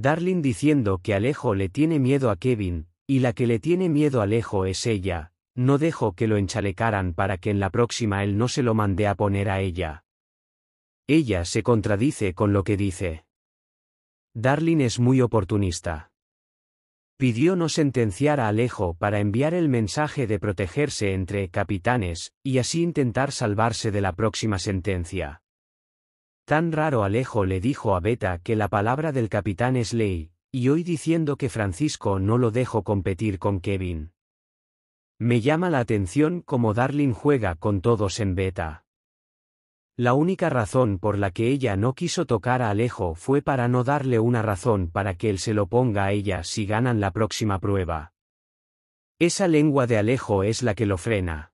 Darling diciendo que Alejo le tiene miedo a Kevin, y la que le tiene miedo a Alejo es ella, no dejó que lo enchalecaran para que en la próxima él no se lo mande a poner a ella. Ella se contradice con lo que dice. Darling es muy oportunista. Pidió no sentenciar a Alejo para enviar el mensaje de protegerse entre capitanes, y así intentar salvarse de la próxima sentencia. Tan raro Alejo le dijo a Beta que la palabra del capitán es ley, y hoy diciendo que Francisco no lo dejo competir con Kevin. Me llama la atención cómo Darling juega con todos en Beta. La única razón por la que ella no quiso tocar a Alejo fue para no darle una razón para que él se lo ponga a ella si ganan la próxima prueba. Esa lengua de Alejo es la que lo frena.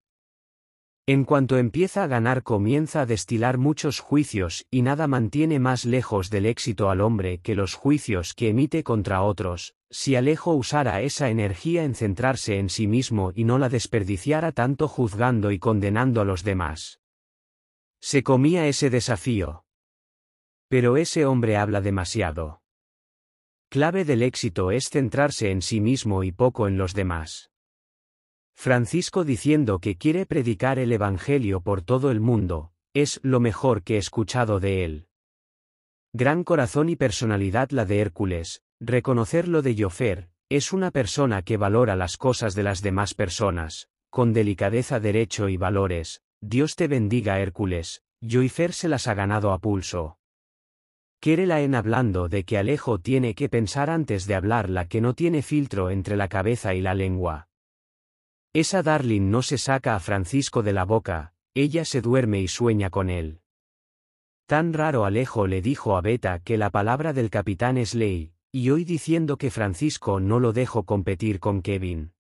En cuanto empieza a ganar comienza a destilar muchos juicios y nada mantiene más lejos del éxito al hombre que los juicios que emite contra otros, si Alejo usara esa energía en centrarse en sí mismo y no la desperdiciara tanto juzgando y condenando a los demás. Se comía ese desafío. Pero ese hombre habla demasiado. Clave del éxito es centrarse en sí mismo y poco en los demás. Francisco diciendo que quiere predicar el Evangelio por todo el mundo, es lo mejor que he escuchado de él. Gran corazón y personalidad la de Hércules, reconocer lo de Jofer, es una persona que valora las cosas de las demás personas, con delicadeza derecho y valores, Dios te bendiga Hércules, Joifer se las ha ganado a pulso. la en hablando de que Alejo tiene que pensar antes de hablar la que no tiene filtro entre la cabeza y la lengua, esa Darling no se saca a Francisco de la boca, ella se duerme y sueña con él. Tan raro Alejo le dijo a Beta que la palabra del capitán es ley, y hoy diciendo que Francisco no lo dejo competir con Kevin.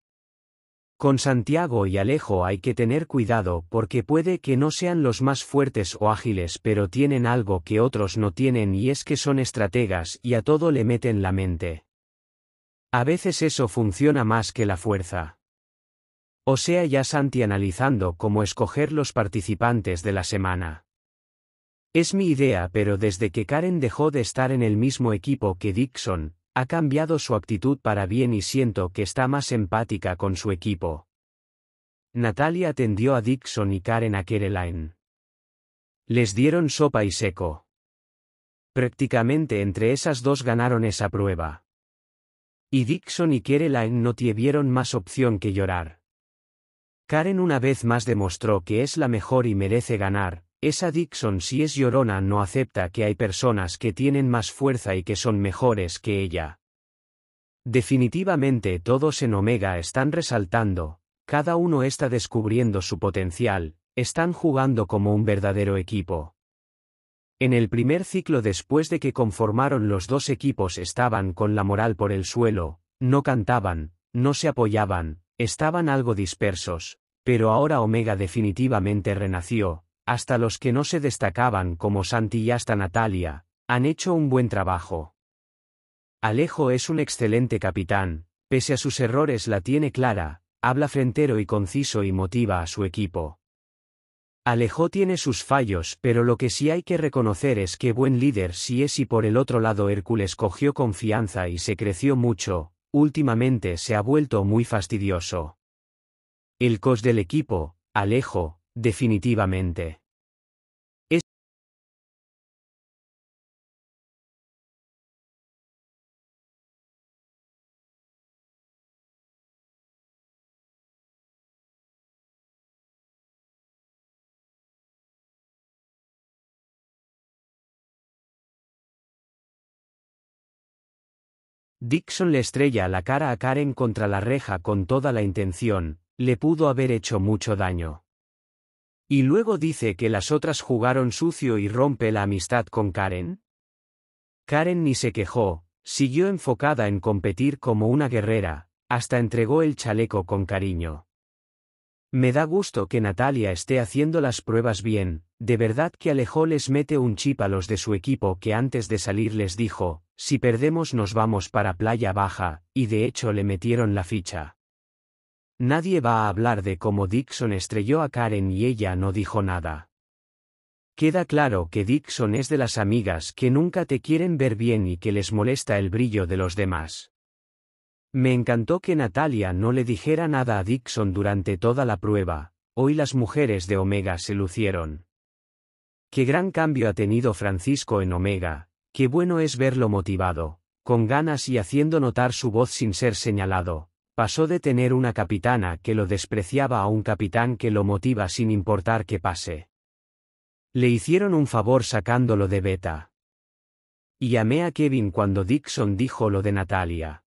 Con Santiago y Alejo hay que tener cuidado porque puede que no sean los más fuertes o ágiles pero tienen algo que otros no tienen y es que son estrategas y a todo le meten la mente. A veces eso funciona más que la fuerza. O sea ya Santi analizando cómo escoger los participantes de la semana. Es mi idea pero desde que Karen dejó de estar en el mismo equipo que Dixon, ha cambiado su actitud para bien y siento que está más empática con su equipo. Natalia atendió a Dixon y Karen a Caroline. Les dieron sopa y seco. Prácticamente entre esas dos ganaron esa prueba. Y Dixon y Caroline no tuvieron más opción que llorar. Karen una vez más demostró que es la mejor y merece ganar, esa Dixon si es llorona no acepta que hay personas que tienen más fuerza y que son mejores que ella. Definitivamente todos en Omega están resaltando, cada uno está descubriendo su potencial, están jugando como un verdadero equipo. En el primer ciclo después de que conformaron los dos equipos estaban con la moral por el suelo, no cantaban, no se apoyaban, Estaban algo dispersos, pero ahora Omega definitivamente renació, hasta los que no se destacaban como Santi y hasta Natalia, han hecho un buen trabajo. Alejo es un excelente capitán, pese a sus errores la tiene clara, habla frentero y conciso y motiva a su equipo. Alejo tiene sus fallos, pero lo que sí hay que reconocer es que buen líder si es y por el otro lado Hércules cogió confianza y se creció mucho, últimamente se ha vuelto muy fastidioso. El cos del equipo, Alejo, definitivamente. Dixon le estrella la cara a Karen contra la reja con toda la intención, le pudo haber hecho mucho daño. Y luego dice que las otras jugaron sucio y rompe la amistad con Karen. Karen ni se quejó, siguió enfocada en competir como una guerrera, hasta entregó el chaleco con cariño. Me da gusto que Natalia esté haciendo las pruebas bien, de verdad que Alejo les mete un chip a los de su equipo que antes de salir les dijo, si perdemos nos vamos para Playa Baja, y de hecho le metieron la ficha. Nadie va a hablar de cómo Dixon estrelló a Karen y ella no dijo nada. Queda claro que Dixon es de las amigas que nunca te quieren ver bien y que les molesta el brillo de los demás. Me encantó que Natalia no le dijera nada a Dixon durante toda la prueba, hoy las mujeres de Omega se lucieron. Qué gran cambio ha tenido Francisco en Omega, qué bueno es verlo motivado, con ganas y haciendo notar su voz sin ser señalado, pasó de tener una capitana que lo despreciaba a un capitán que lo motiva sin importar que pase. Le hicieron un favor sacándolo de beta. Y llamé a Kevin cuando Dixon dijo lo de Natalia.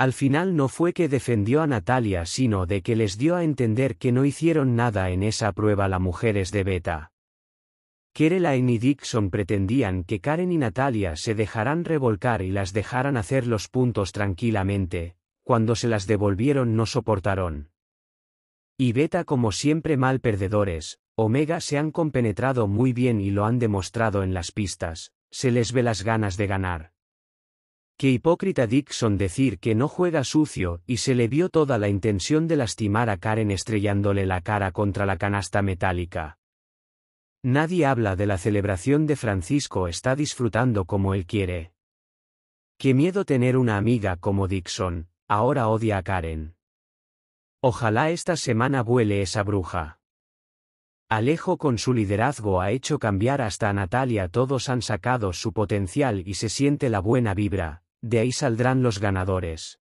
Al final no fue que defendió a Natalia, sino de que les dio a entender que no hicieron nada en esa prueba las mujeres de Beta. Kerelaine y Dixon pretendían que Karen y Natalia se dejaran revolcar y las dejaran hacer los puntos tranquilamente, cuando se las devolvieron no soportaron. Y Beta como siempre mal perdedores, Omega se han compenetrado muy bien y lo han demostrado en las pistas, se les ve las ganas de ganar. Qué hipócrita Dixon decir que no juega sucio, y se le vio toda la intención de lastimar a Karen estrellándole la cara contra la canasta metálica. Nadie habla de la celebración de Francisco está disfrutando como él quiere. Qué miedo tener una amiga como Dixon, ahora odia a Karen. Ojalá esta semana vuele esa bruja. Alejo con su liderazgo ha hecho cambiar hasta a Natalia todos han sacado su potencial y se siente la buena vibra, de ahí saldrán los ganadores.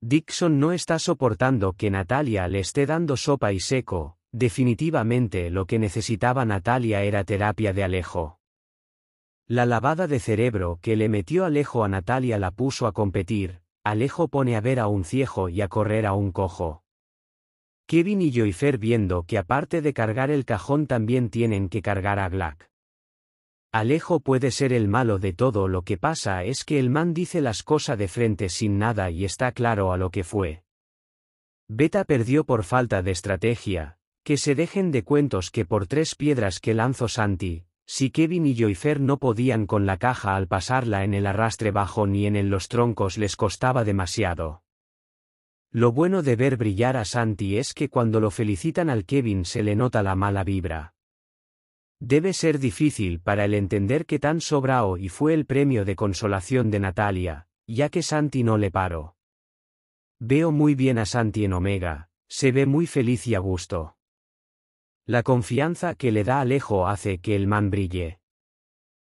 Dixon no está soportando que Natalia le esté dando sopa y seco, definitivamente lo que necesitaba Natalia era terapia de Alejo. La lavada de cerebro que le metió Alejo a Natalia la puso a competir, Alejo pone a ver a un ciejo y a correr a un cojo. Kevin y Joyfer viendo que aparte de cargar el cajón también tienen que cargar a Glack. Alejo puede ser el malo de todo lo que pasa es que el man dice las cosas de frente sin nada y está claro a lo que fue. Beta perdió por falta de estrategia, que se dejen de cuentos que por tres piedras que lanzó Santi, si Kevin y Joyfer no podían con la caja al pasarla en el arrastre bajo ni en los troncos les costaba demasiado. Lo bueno de ver brillar a Santi es que cuando lo felicitan al Kevin se le nota la mala vibra. Debe ser difícil para él entender que tan sobrao y fue el premio de consolación de Natalia, ya que Santi no le paró. Veo muy bien a Santi en Omega, se ve muy feliz y a gusto. La confianza que le da Alejo hace que el man brille.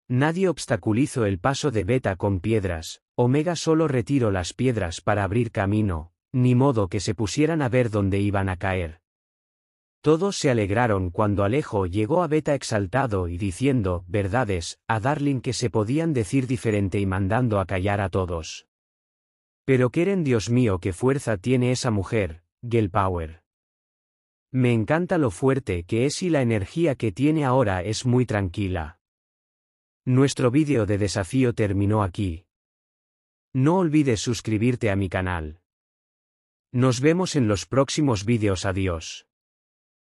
Nadie obstaculizó el paso de Beta con piedras, Omega solo retiró las piedras para abrir camino, ni modo que se pusieran a ver dónde iban a caer. Todos se alegraron cuando Alejo llegó a Beta exaltado y diciendo verdades a Darling que se podían decir diferente y mandando a callar a todos. Pero quieren Dios mío qué fuerza tiene esa mujer, Power. Me encanta lo fuerte que es y la energía que tiene ahora es muy tranquila. Nuestro vídeo de desafío terminó aquí. No olvides suscribirte a mi canal. Nos vemos en los próximos vídeos adiós.